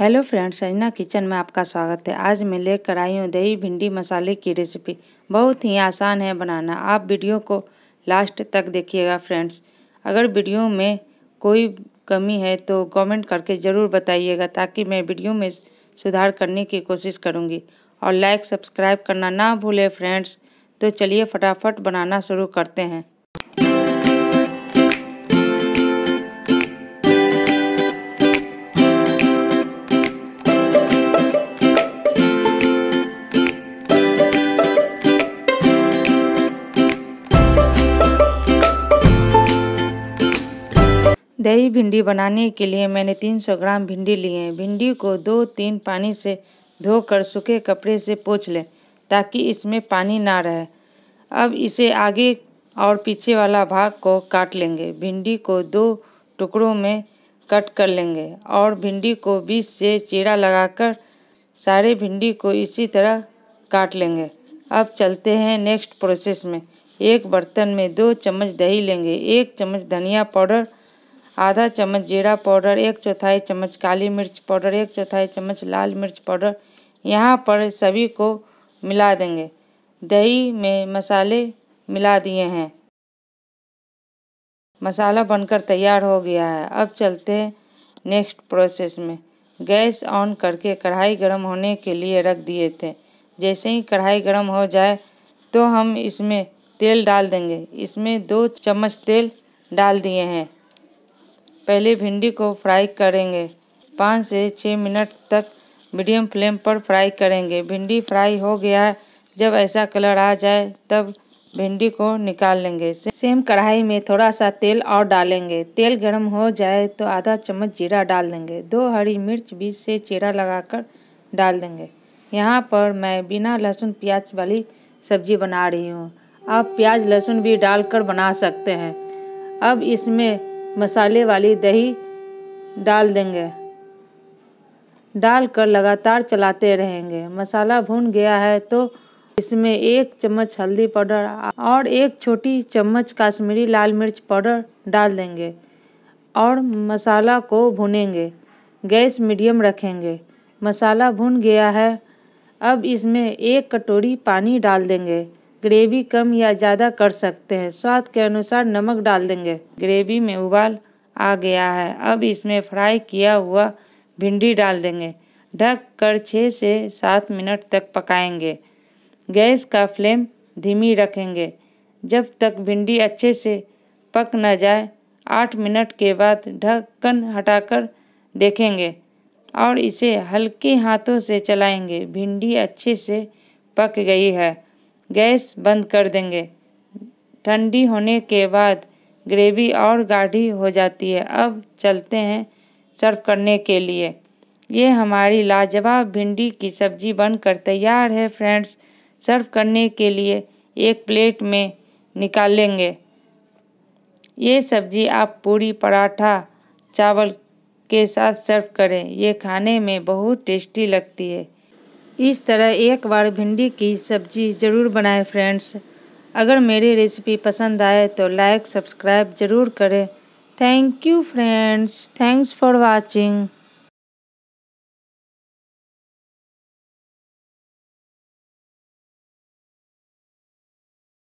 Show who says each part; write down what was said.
Speaker 1: hello friends Ajna kitchen में आपका स्वागत है आज मैं लेकर आई हूँ दही भिंडी मसाले की रेसिपी बहुत ही आसान है बनाना आप वीडियो को लास्ट तक देखिएगा फ्रेंड्स अगर वीडियो में कोई कमी है तो कमेंट करके ज़रूर बताइएगा ताकि मैं वीडियो में सुधार करने की कोशिश करूँगी और लाइक सब्सक्राइब करना ना भूलें फ्रेंड्स तो चलिए फटाफट बनाना शुरू करते हैं दही भिंडी बनाने के लिए मैंने 300 ग्राम भिंडी लिए हैं भिंडी को दो तीन पानी से धोकर सूखे कपड़े से पोछ लें ताकि इसमें पानी ना रहे अब इसे आगे और पीछे वाला भाग को काट लेंगे भिंडी को दो टुकड़ों में कट कर लेंगे और भिंडी को बीच से चीरा लगाकर सारे भिंडी को इसी तरह काट लेंगे अब चलते हैं नेक्स्ट प्रोसेस में एक बर्तन में दो चम्मच दही लेंगे एक चम्मच धनिया पाउडर आधा चम्मच जीरा पाउडर एक चौथाई चम्मच काली मिर्च पाउडर एक चौथाई चम्मच लाल मिर्च पाउडर यहाँ पर सभी को मिला देंगे दही में मसाले मिला दिए हैं मसाला बनकर तैयार हो गया है अब चलते हैं नेक्स्ट प्रोसेस में गैस ऑन करके कढ़ाई गर्म होने के लिए रख दिए थे जैसे ही कढ़ाई गर्म हो जाए तो हम इसमें तेल डाल देंगे इसमें दो चम्मच तेल डाल दिए हैं पहले भिंडी को फ्राई करेंगे पाँच से छः मिनट तक मीडियम फ्लेम पर फ्राई करेंगे भिंडी फ्राई हो गया है जब ऐसा कलर आ जाए तब भिंडी को निकाल लेंगे सेम कढ़ाई में थोड़ा सा तेल और डालेंगे तेल गर्म हो जाए तो आधा चम्मच जीरा डाल देंगे दो हरी मिर्च बीच से लगा लगाकर डाल देंगे यहाँ पर मैं बिना लहसुन प्याज वाली सब्जी बना रही हूँ आप प्याज लहसुन भी डालकर बना सकते हैं अब इसमें मसाले वाली दही डाल देंगे डालकर लगातार चलाते रहेंगे मसाला भून गया है तो इसमें एक चम्मच हल्दी पाउडर और एक छोटी चम्मच काश्मीरी लाल मिर्च पाउडर डाल देंगे और मसाला को भूनेंगे गैस मीडियम रखेंगे मसाला भून गया है अब इसमें एक कटोरी पानी डाल देंगे ग्रेवी कम या ज़्यादा कर सकते हैं स्वाद के अनुसार नमक डाल देंगे ग्रेवी में उबाल आ गया है अब इसमें फ्राई किया हुआ भिंडी डाल देंगे ढक कर छः से सात मिनट तक पकाएंगे गैस का फ्लेम धीमी रखेंगे जब तक भिंडी अच्छे से पक न जाए आठ मिनट के बाद ढक्कन हटाकर देखेंगे और इसे हल्के हाथों से चलाएंगे भिंडी अच्छे से पक गई है गैस बंद कर देंगे ठंडी होने के बाद ग्रेवी और गाढ़ी हो जाती है अब चलते हैं सर्व करने के लिए ये हमारी लाजवाब भिंडी की सब्जी बनकर तैयार है फ्रेंड्स सर्व करने के लिए एक प्लेट में निकालेंगे ये सब्जी आप पूरी पराठा चावल के साथ सर्व करें ये खाने में बहुत टेस्टी लगती है इस तरह एक बार भिंडी की सब्जी ज़रूर बनाएं फ्रेंड्स अगर मेरी रेसिपी पसंद आए तो लाइक सब्सक्राइब ज़रूर करें thank you friends thanks for watching